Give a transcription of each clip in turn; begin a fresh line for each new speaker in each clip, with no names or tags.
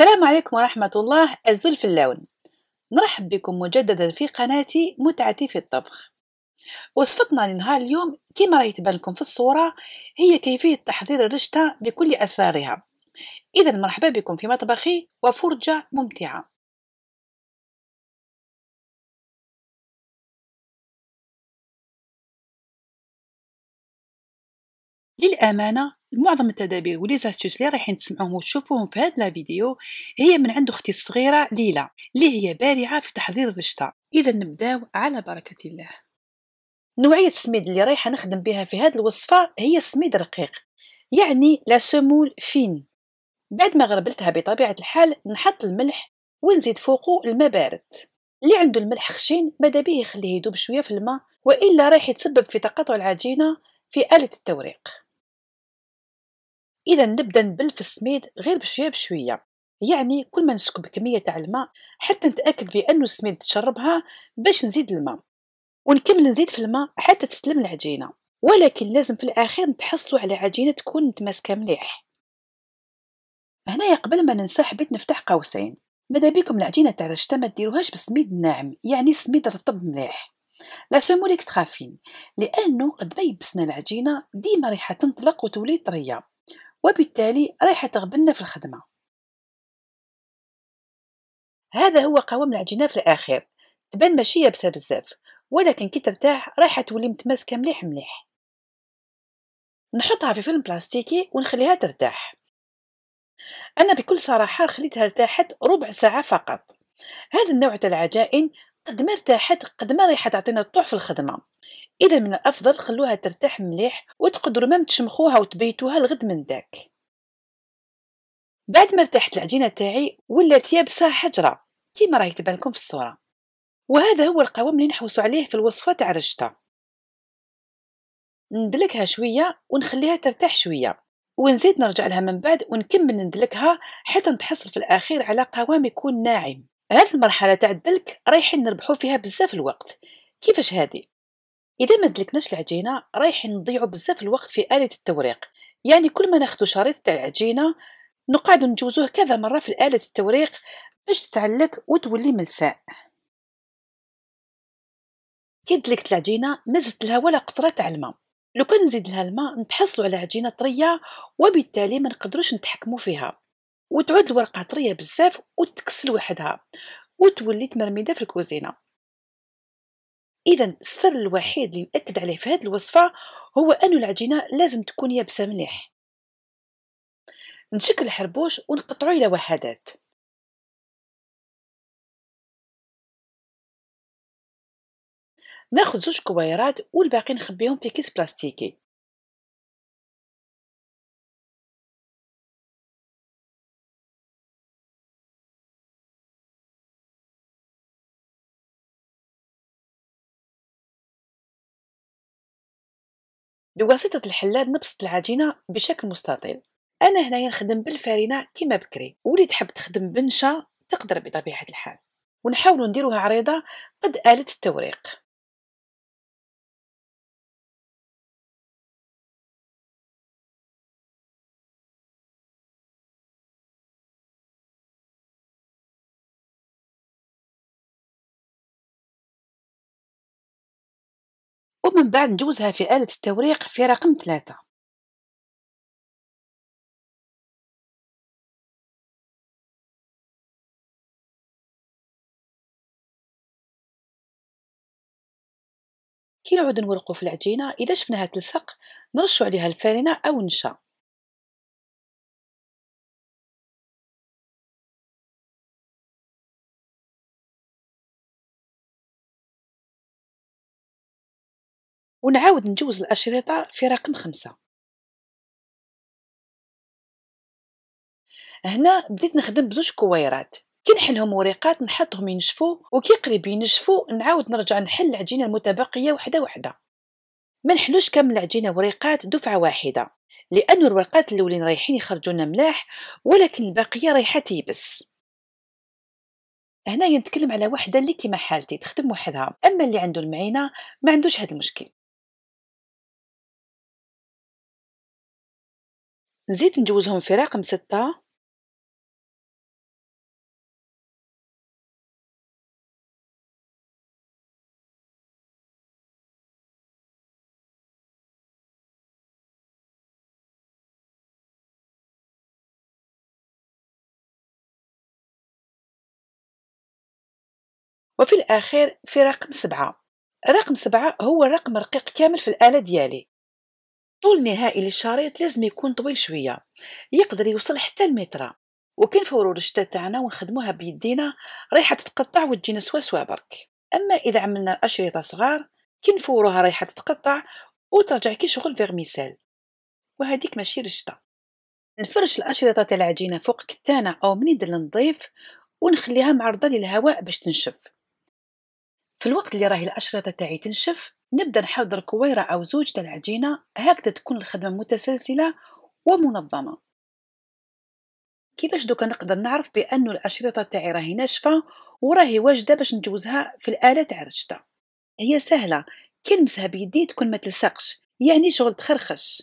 السلام عليكم ورحمة الله الزلف اللون نرحب بكم مجددا في قناتي متعتي في الطبخ وصفتنا لنهار اليوم كما رأيت تبان لكم في الصورة هي كيفية تحضير الرشتة بكل أسرارها إذا مرحبا بكم في مطبخي وفرجة ممتعة
للأمانة معظم
التدابير ولي زاستيوس اللي رايحين تسمعوهم وتشوفوهم في هاد لا فيديو هي من عند اختي الصغيره ليلى اللي هي بارعه في تحضير الرشطه اذا نبداو على بركه الله نوعيه السميد اللي رايحه نخدم بها في هاد الوصفه هي سميد رقيق يعني لا سمول فين بعد ما غربلتها بطبيعه الحال نحط الملح ونزيد فوقه الماء بارد اللي عنده الملح خشين ماذا به يخليه يدوب شويه في الماء والا رايح يتسبب في تقاطع العجينه في اله التوريق اذا نبدا نبل في السميد غير بشويه بشويه يعني كل ما نسكب كميه تاع الماء حتى نتاكد بان السميد تشربها باش نزيد الماء ونكمل نزيد في الماء حتى تستلم العجينه ولكن لازم في الاخير نتحصلوا على عجينه تكون متماسكه مليح هنايا قبل ما ننسى حبيت نفتح قوسين ماذا بيكم العجينه تاع الرشته ما ديروهاش بالسميد الناعم يعني السميد رطب مليح لا سيمو ليكستخافين لانه قد ما يبسنا العجينه ديما ريحه تنطلق وتولي طريه وبالتالي رايحة تغبنا في الخدمة هذا هو قوام العجينة في الأخير تبان ماشي يابسة بزاف ولكن كي ترتاح رايحة تولي متماسكة مليح مليح نحطها في فيلم بلاستيكي ونخليها ترتاح أنا بكل صراحة خليتها ارتاحت ربع ساعة فقط هذا النوع تاع العجائن قد ما ارتاحت قد ما رايحة تعطينا الطوح في الخدمة اذا من الافضل خلوها ترتاح مليح وتقدروا مام تشمخوها وتبيتوها الغد من داك بعد ما ارتاحت العجينه تاعي ولات يابسه حجره كيما راهي تبان لكم في الصوره وهذا هو القوام اللي نحوسو عليه في الوصفه تاع الرشته ندلكها شويه ونخليها ترتاح شويه ونزيد نرجع لها من بعد ونكمل ندلكها حتى نتحصل في الاخير على قوام يكون ناعم هذه المرحله تاع الدلك رايحين نربحو فيها بزاف الوقت كيفاش هذه اذا ما دلكناش العجينه رايحين نضيعوا بزاف الوقت في اله التوريق يعني كل ما ناخذ شريط تاع العجينه نقعد نجوزوه كذا مره في اله التوريق باش تتعلق وتولي ملساء كي دلكت العجينه ما زدت لها ولا قطره تاع الماء لو كان نزيد لها الماء نتحصلوا على عجينه طريه وبالتالي ما نقدروش نتحكموا فيها وتعود الورقه طريه بزاف وتتكسل وحدها وتولي تمرميده في الكوزينه إذا السر الوحيد اللي نأكد عليه في هذه الوصفة هو أن العجينة لازم تكون يابسة مليح نشكل الحربوش ونقطعه إلى وحدات
ناخذ زوج كويرات والباقي نخبيهم في كيس بلاستيكي
بواسطة الحلاد نبسط العجينة بشكل مستطيل أنا هنايا نخدم بالفارينة كيما بكري ولي تحب تخدم بنشا تقدر بطبيعة الحال ونحاول نديروها عريضة قد آلة التوريق
ومن بعد نجوزها في آلة التوريق في رقم ثلاثة كي نعود نورقو في العجينة إذا شفناها تلصق نرشو عليها الفارينة أو النشا ونعاود نجوز الأشرطة في رقم خمسة
هنا بديت نخدم بزوج كويرات كي نحلهم وريقات نحطهم ينشفوا وكي قريب ينشفوا نعاود نرجع نحل العجينه المتبقيه وحده وحده ما نحلوش كامل العجينه وريقات دفعه واحده لان الورقات الاولين رايحين يخرجونا ملاح ولكن الباقيه رايحه تيبس هنا نتكلم على وحده اللي كيما حالتي تخدم وحدها اما اللي عنده المعينه ما عندوش هذا
المشكل نزيد نجوزهم في رقم ستة
وفي الأخير في رقم سبعة رقم سبعة هو الرقم الرقيق كامل في الآلة ديالي طول نهائي للشريط لازم يكون طويل شويه يقدر يوصل حتى المتر وكان فورو الرشته تاعنا ونخدموها بيدينا رايحه تتقطع وتجينا سوا سوا برك اما اذا عملنا الاشرطه صغار كي فوروها رايحه تتقطع وترجع كي شغل فيرميسيل وهذيك ماشي رشته نفرش الاشرطه تاع العجينه فوق كتانه او منيد النظيف ونخليها معرضه للهواء باش تنشف في الوقت اللي راهي الاشرطه تاعي تنشف نبدا نحضر كويرة أو زوج تاع العجينة هكذا تكون الخدمة متسلسلة ومنظمة كيفاش دوكا نقدر نعرف بأنو الأشرطة تاعي راهي ناشفة وراهي واجدة باش نجوزها في الآلة تاع رشدة هي سهلة كي نمسها بيدي تكون ما تلصقش يعني شغل تخرخش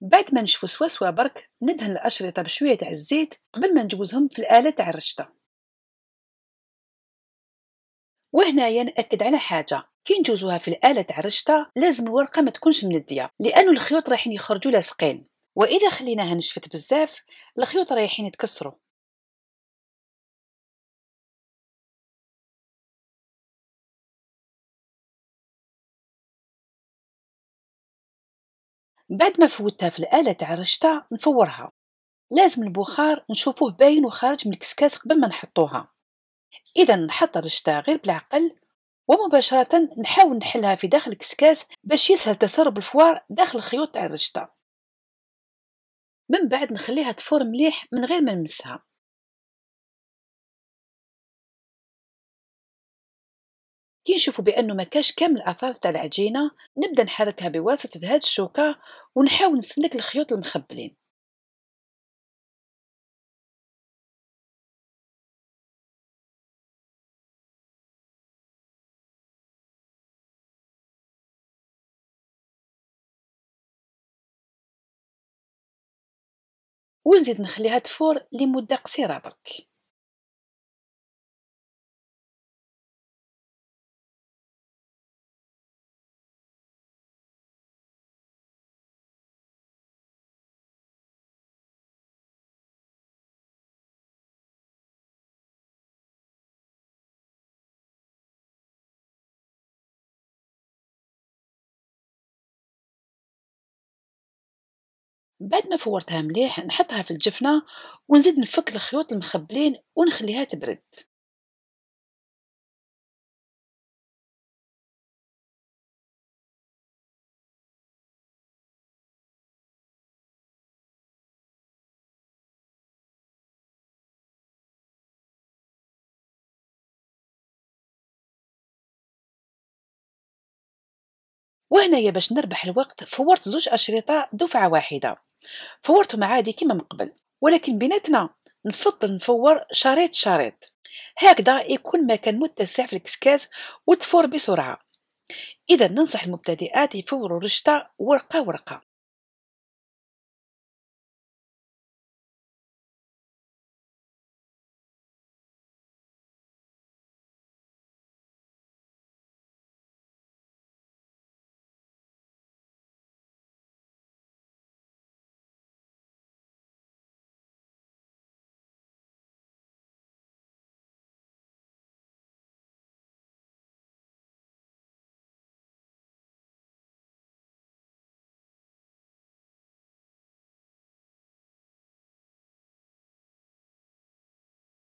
بعد ما نشفو سوا سوا برك ندهن الأشرطة بشوية تاع الزيت قبل ما نجوزهم في الآلة تاع الرشطه وهنايا ناكد على حاجه كي نجوزوها في الاله تاع الرشطه لازم الورقه ما تكونش منديه لانه الخيوط رايحين يخرجوا لاصقين واذا خليناها نشفت بزاف الخيوط رايحين يتكسروا
بعد ما فوتها في
الآلة تاع الرشطة نفورها لازم البخار نشوفوه باين وخارج من الكسكاس قبل ما نحطوها إذا نحط الشتا غير بالعقل ومباشرة نحاول نحلها في داخل الكسكاس باش يسهل تسرب الفوار داخل الخيوط تاع الرشطة من بعد نخليها تفور مليح من غير ما نمسها
كي نشوفوا بانه ما كاش كامل الاثار تاع العجينه نبدا نحركها بواسطه هاد الشوكه ونحاول نسلك الخيوط المخبلين ونزيد نخليها تفور لمده قصيره برك بعد ما فورتها مليح نحطها في الجفنة ونزيد نفك الخيوط المخبلين ونخليها تبرد
وهنايا باش نربح الوقت فورت زوج أشرطة دفعة واحدة فورتهم عادي كيما من قبل ولكن بيناتنا نفضل نفور شريط شريط هكذا يكون مكان متسع في الكسكاز وتفور بسرعة إذا ننصح المبتدئات يفوروا رشتة ورقة ورقة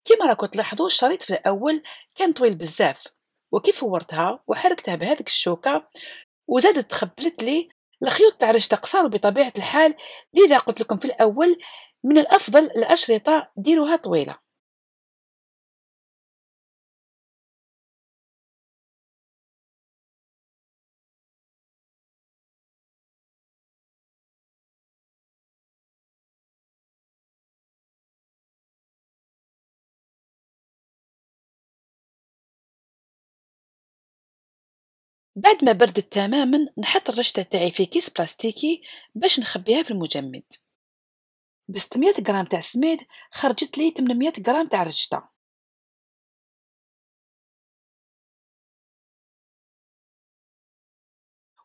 كما راكو تلاحظوا الشريط في الاول كان طويل بزاف وكيف ورتها وحركتها بهذيك الشوكه وزادت تخبلت لي الخيوط تاع الرشته قصار بطبيعه الحال لذا قلت لكم في الاول من الافضل الاشرطه ديروها طويله بعد ما بردت تماما نحط الرشدة تاعي في كيس بلاستيكي باش نخبيها في المجمد ب 600 غرام تاع السميد خرجت لي 800 غرام تاع الرشدة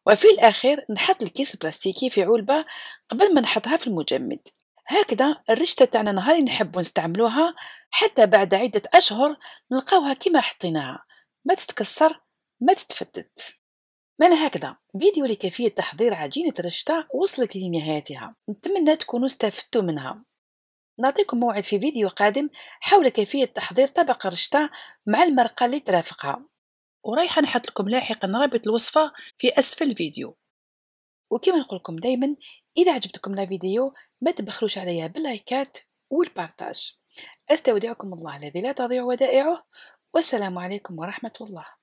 وفي الأخير نحط الكيس البلاستيكي في علبة قبل ما نحطها في المجمد هكذا الرشتة تاعنا نهار نحب نستعملوها حتى بعد عدة أشهر نلقاوها كما حطيناها ما تتكسر ما تتفتت من هكذا فيديو لكيفية تحضير عجينة رشتا وصلت لنهايتها نتمنى تكونوا استفدتوا منها نعطيكم موعد في فيديو قادم حول كيفية تحضير طبق رشتا مع المرقة اللي ترافقها ورايحة نحط لكم لاحقا رابط الوصفة في أسفل الفيديو وكما نقول لكم دايما إذا عجبتكم الفيديو ما تبخلوش عليها باللايكات والبارتاج استودعكم الله الذي لا تضيع ودائعه والسلام عليكم ورحمة الله